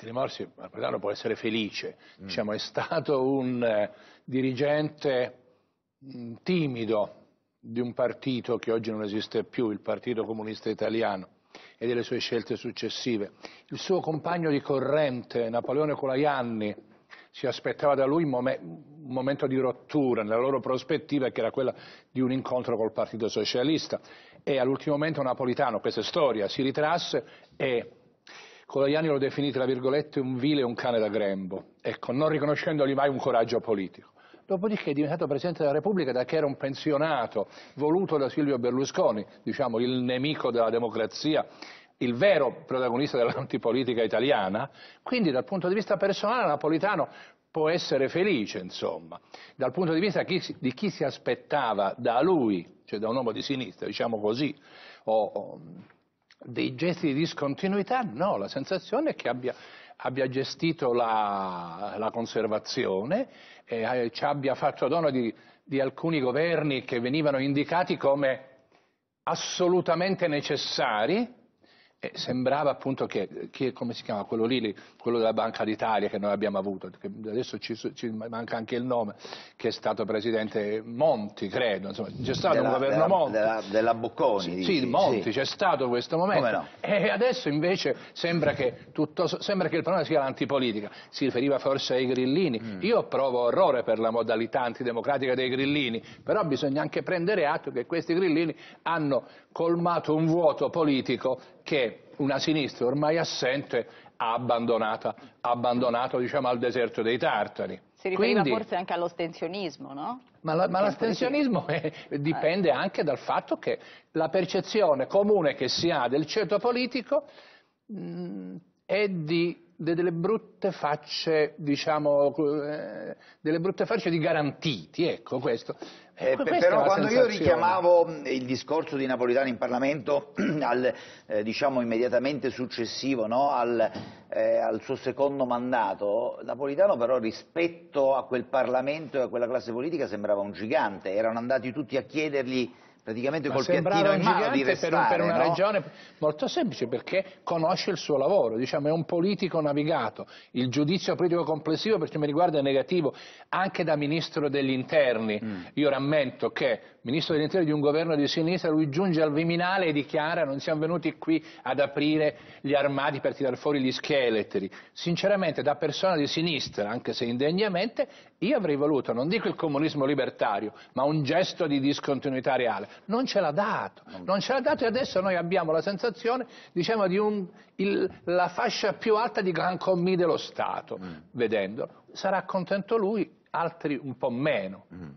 Tilly Morsi, Marquesano può essere felice, mm. diciamo, è stato un eh, dirigente mh, mm, timido di un partito che oggi non esiste più, il Partito Comunista Italiano, e delle sue scelte successive. Il suo compagno di corrente, Napoleone Colaianni, si aspettava da lui un, mom un momento di rottura nella loro prospettiva, che era quella di un incontro col Partito Socialista, e all'ultimo momento Napolitano, questa è storia, si ritrasse e Colagliani lo definì, tra virgolette, un vile e un cane da grembo, ecco, non riconoscendogli mai un coraggio politico. Dopodiché è diventato Presidente della Repubblica da che era un pensionato, voluto da Silvio Berlusconi, diciamo il nemico della democrazia, il vero protagonista dell'antipolitica italiana. Quindi dal punto di vista personale Napolitano può essere felice, insomma. Dal punto di vista di chi si aspettava da lui, cioè da un uomo di sinistra, diciamo così, o, dei gesti di discontinuità, no, la sensazione è che abbia, abbia gestito la, la conservazione, eh, ci abbia fatto dono di, di alcuni governi che venivano indicati come assolutamente necessari, e sembrava appunto che, che, come si chiama, quello lì, quello della Banca d'Italia che noi abbiamo avuto, adesso ci, ci, manca anche il nome, che è stato presidente Monti, credo, insomma, c'è stato della, un governo della, Monti. Della, della Bocconi. Sì, sì Monti, sì. c'è stato questo momento. No? E adesso invece sembra che, tutto, sembra che, il problema sia l'antipolitica, si riferiva forse ai grillini. Mm. Io provo orrore per la modalità antidemocratica dei grillini, però bisogna anche prendere atto che questi grillini hanno colmato un vuoto politico che una sinistra ormai assente ha abbandonato diciamo, al deserto dei tartari. Si riferiva Quindi, forse anche all'ostensionismo, no? Ma, la, ma l'astensionismo è, dipende anche dal fatto che la percezione comune che si ha del ceto politico mh, è di delle brutte facce, diciamo, eh, delle brutte facce di garantiti, ecco questo. Eh, però quando sensazione. io richiamavo eh, il discorso di Napolitano in Parlamento al, eh, diciamo, immediatamente successivo no? al, eh, al, suo secondo mandato, Napolitano però rispetto a quel Parlamento e a quella classe politica sembrava un gigante, erano andati tutti a chiedergli praticamente Ma col piattino in mano di restare. Per, per una no? regione molto semplice perché conosce il suo lavoro, diciamo, è un politico navigato, il giudizio politico complessivo per ciò che mi riguarda è negativo anche da Ministro degli Interni, mm. io rammento che Ministro degli Interni di un governo di sinistra, lui giunge al Viminale e dichiara non siamo venuti qui ad aprire gli armadi per tirare fuori gli scheletri, sinceramente da persona di sinistra, anche se indegnamente, io avrei voluto, non dico il comunismo libertario, ma un gesto di discontinuità reale non ce l'ha dato, non ce l'ha dato e adesso noi abbiamo la sensazione diciamo, di un, il, la fascia più alta di Gran Commis dello Stato, mm. vedendolo. Sarà contento lui, altri un po' meno. Mm.